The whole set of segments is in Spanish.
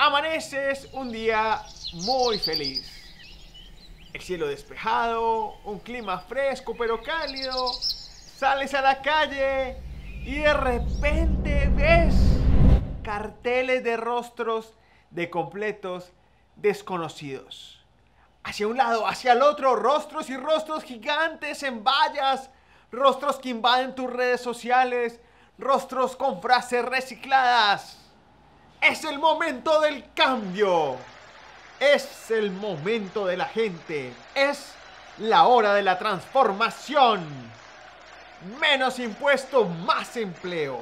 Amaneces un día muy feliz. El cielo despejado, un clima fresco pero cálido. Sales a la calle y de repente ves carteles de rostros de completos desconocidos. Hacia un lado, hacia el otro, rostros y rostros gigantes en vallas, rostros que invaden tus redes sociales, rostros con frases recicladas es el momento del cambio. Es el momento de la gente. Es la hora de la transformación. Menos impuestos, más empleo.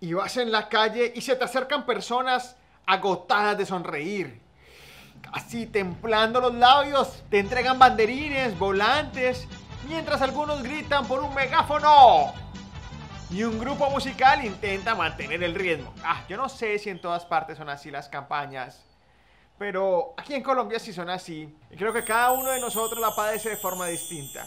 Y vas en la calle y se te acercan personas agotadas de sonreír. Casi templando los labios, te entregan banderines, volantes, mientras algunos gritan por un megáfono y un grupo musical intenta mantener el ritmo. Ah, yo no sé si en todas partes son así las campañas, pero aquí en Colombia sí son así. Y creo que cada uno de nosotros la padece de forma distinta.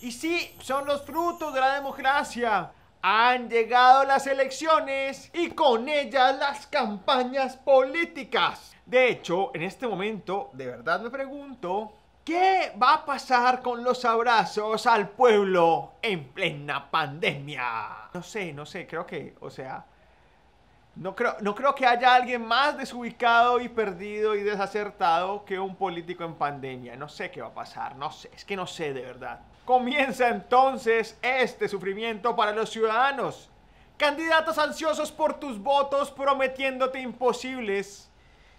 Y sí, son los frutos de la democracia. Han llegado las elecciones y con ellas las campañas políticas. De hecho, en este momento, de verdad me pregunto, ¿Qué va a pasar con los abrazos al pueblo en plena pandemia? No sé, no sé, creo que, o sea, no creo, no creo que haya alguien más desubicado y perdido y desacertado que un político en pandemia. No sé qué va a pasar, no sé, es que no sé de verdad. Comienza entonces este sufrimiento para los ciudadanos. Candidatos ansiosos por tus votos prometiéndote imposibles.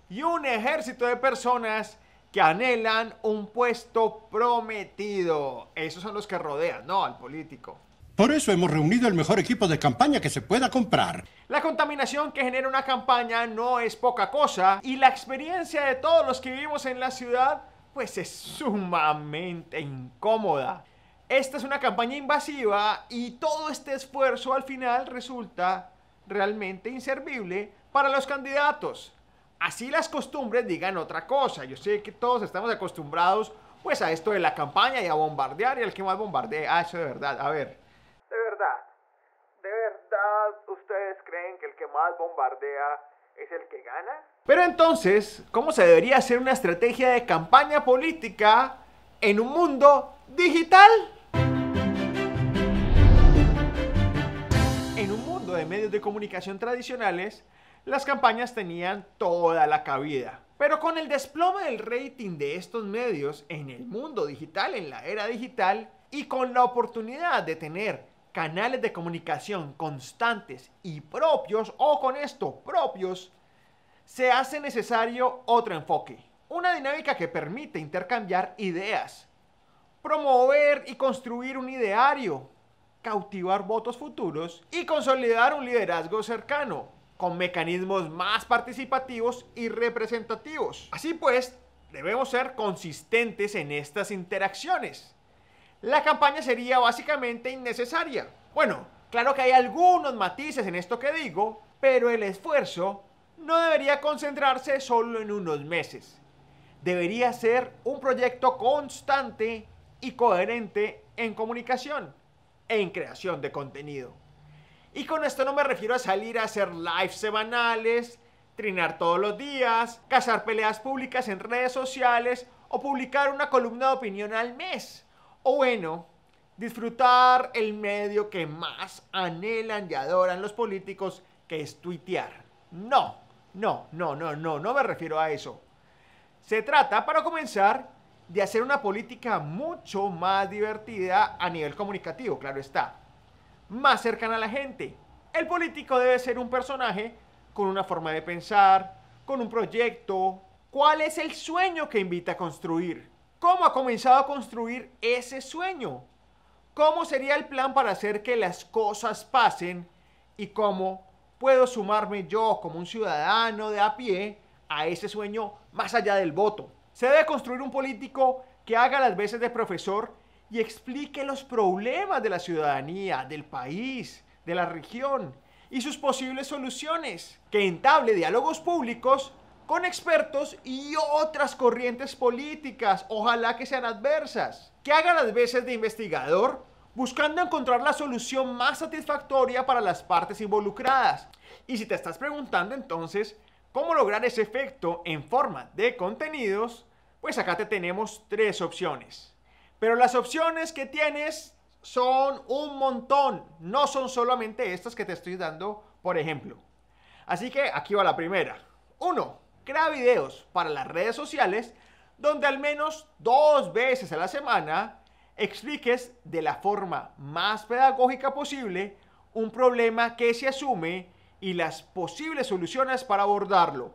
Y un ejército de personas que anhelan un puesto prometido. Esos son los que rodean, ¿no? Al político. Por eso hemos reunido el mejor equipo de campaña que se pueda comprar. La contaminación que genera una campaña no es poca cosa y la experiencia de todos los que vivimos en la ciudad pues es sumamente incómoda. Esta es una campaña invasiva y todo este esfuerzo al final resulta realmente inservible para los candidatos así las costumbres digan otra cosa. Yo sé que todos estamos acostumbrados pues a esto de la campaña y a bombardear y el que más bombardea, ah, eso de verdad, a ver. De verdad, de verdad, ¿ustedes creen que el que más bombardea es el que gana? Pero entonces, ¿cómo se debería hacer una estrategia de campaña política en un mundo digital? En un mundo de medios de comunicación tradicionales, las campañas tenían toda la cabida. Pero con el desplome del rating de estos medios en el mundo digital, en la era digital, y con la oportunidad de tener canales de comunicación constantes y propios, o con esto propios, se hace necesario otro enfoque, una dinámica que permite intercambiar ideas, promover y construir un ideario, cautivar votos futuros y consolidar un liderazgo cercano, con mecanismos más participativos y representativos. Así pues, debemos ser consistentes en estas interacciones. La campaña sería básicamente innecesaria. Bueno, claro que hay algunos matices en esto que digo, pero el esfuerzo no debería concentrarse solo en unos meses. Debería ser un proyecto constante y coherente en comunicación en creación de contenido. Y con esto no me refiero a salir a hacer lives semanales, trinar todos los días, cazar peleas públicas en redes sociales o publicar una columna de opinión al mes. O bueno, disfrutar el medio que más anhelan y adoran los políticos, que es tuitear. No, no, no, no, no, no me refiero a eso. Se trata, para comenzar, de hacer una política mucho más divertida a nivel comunicativo, claro está más cercana a la gente. El político debe ser un personaje con una forma de pensar, con un proyecto. ¿Cuál es el sueño que invita a construir? ¿Cómo ha comenzado a construir ese sueño? ¿Cómo sería el plan para hacer que las cosas pasen? ¿Y cómo puedo sumarme yo como un ciudadano de a pie a ese sueño más allá del voto? Se debe construir un político que haga las veces de profesor y explique los problemas de la ciudadanía, del país, de la región y sus posibles soluciones, que entable diálogos públicos con expertos y otras corrientes políticas, ojalá que sean adversas, que haga las veces de investigador buscando encontrar la solución más satisfactoria para las partes involucradas. Y si te estás preguntando entonces cómo lograr ese efecto en forma de contenidos, pues acá te tenemos tres opciones. Pero las opciones que tienes son un montón, no son solamente estas que te estoy dando, por ejemplo. Así que aquí va la primera. uno, Crea videos para las redes sociales donde al menos dos veces a la semana expliques de la forma más pedagógica posible un problema que se asume y las posibles soluciones para abordarlo,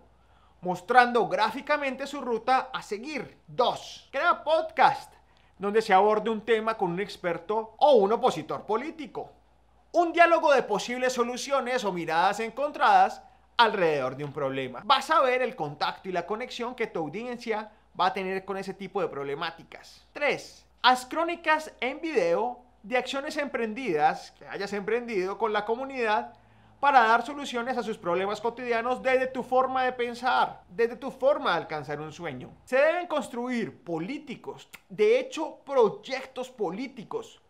mostrando gráficamente su ruta a seguir. 2. Crea podcast donde se aborde un tema con un experto o un opositor político. Un diálogo de posibles soluciones o miradas encontradas alrededor de un problema. Vas a ver el contacto y la conexión que tu audiencia va a tener con ese tipo de problemáticas. 3. Haz crónicas en video de acciones emprendidas que hayas emprendido con la comunidad para dar soluciones a sus problemas cotidianos desde tu forma de pensar, desde tu forma de alcanzar un sueño. Se deben construir políticos, de hecho proyectos políticos,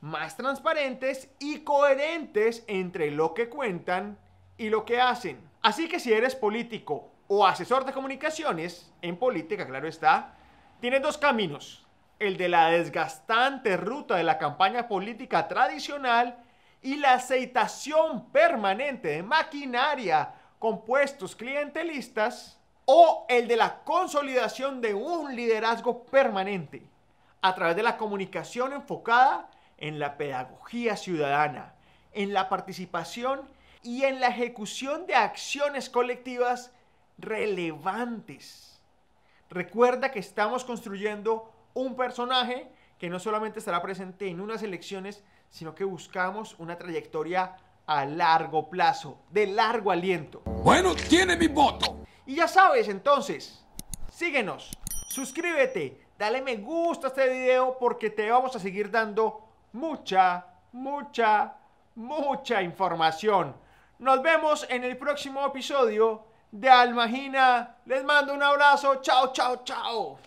más transparentes y coherentes entre lo que cuentan y lo que hacen. Así que si eres político o asesor de comunicaciones, en política claro está, tienes dos caminos. El de la desgastante ruta de la campaña política tradicional y la aceitación permanente de maquinaria, compuestos clientelistas, o el de la consolidación de un liderazgo permanente a través de la comunicación enfocada en la pedagogía ciudadana, en la participación y en la ejecución de acciones colectivas relevantes. Recuerda que estamos construyendo un personaje que no solamente estará presente en unas elecciones, sino que buscamos una trayectoria a largo plazo, de largo aliento. Bueno, tiene mi voto. Y ya sabes, entonces, síguenos, suscríbete, dale me gusta a este video porque te vamos a seguir dando mucha, mucha, mucha información. Nos vemos en el próximo episodio de Almagina. Les mando un abrazo. Chao, chao, chao.